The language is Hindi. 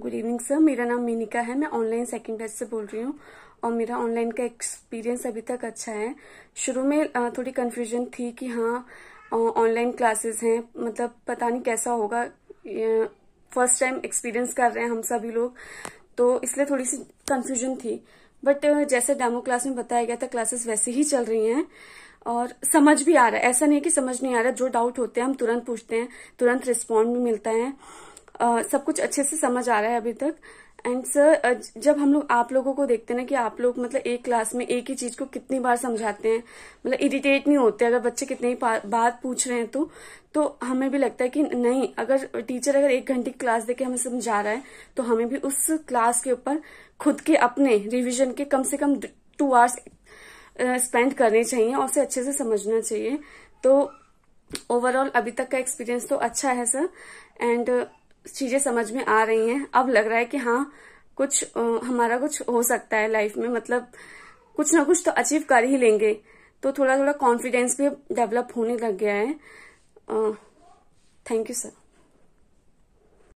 गुड इवनिंग सर मेरा नाम मीनिका है मैं ऑनलाइन सेकंड बेस्ट से बोल रही हूँ और मेरा ऑनलाइन का एक्सपीरियंस अभी तक अच्छा है शुरू में थोड़ी कन्फ्यूजन थी कि हाँ ऑनलाइन क्लासेस हैं मतलब पता नहीं कैसा होगा फर्स्ट टाइम एक्सपीरियंस कर रहे हैं हम सभी लोग तो इसलिए थोड़ी सी कन्फ्यूजन थी बट जैसे डेमो क्लास में बताया गया था क्लासेस वैसे ही चल रही हैं और समझ भी आ रहा है ऐसा नहीं है कि समझ नहीं आ रहा जो डाउट होते हैं हम तुरंत पूछते हैं तुरंत रिस्पॉन्ड भी मिलता है सब कुछ अच्छे से समझ आ रहा है अभी तक एंड सर जब हम लोग आप लोगों को देखते हैं ना कि आप लोग मतलब एक क्लास में एक ही चीज को कितनी बार समझाते हैं मतलब इरिटेट नहीं होते अगर बच्चे कितने ही बात पूछ रहे हैं तो तो हमें भी लगता है कि नहीं अगर टीचर अगर एक घंटे की क्लास देके हमें समझा रहा है तो हमें भी उस क्लास के ऊपर खुद के अपने रिविजन के कम से कम टू आवर्स स्पेंड करने चाहिए और उसे अच्छे से समझना चाहिए तो ओवरऑल अभी तक का एक्सपीरियंस तो अच्छा है सर एंड चीजें समझ में आ रही हैं अब लग रहा है कि हाँ कुछ आ, हमारा कुछ हो सकता है लाइफ में मतलब कुछ ना कुछ तो अचीव कर ही लेंगे तो थोड़ा थोड़ा कॉन्फिडेंस भी डेवलप होने लग गया है थैंक यू सर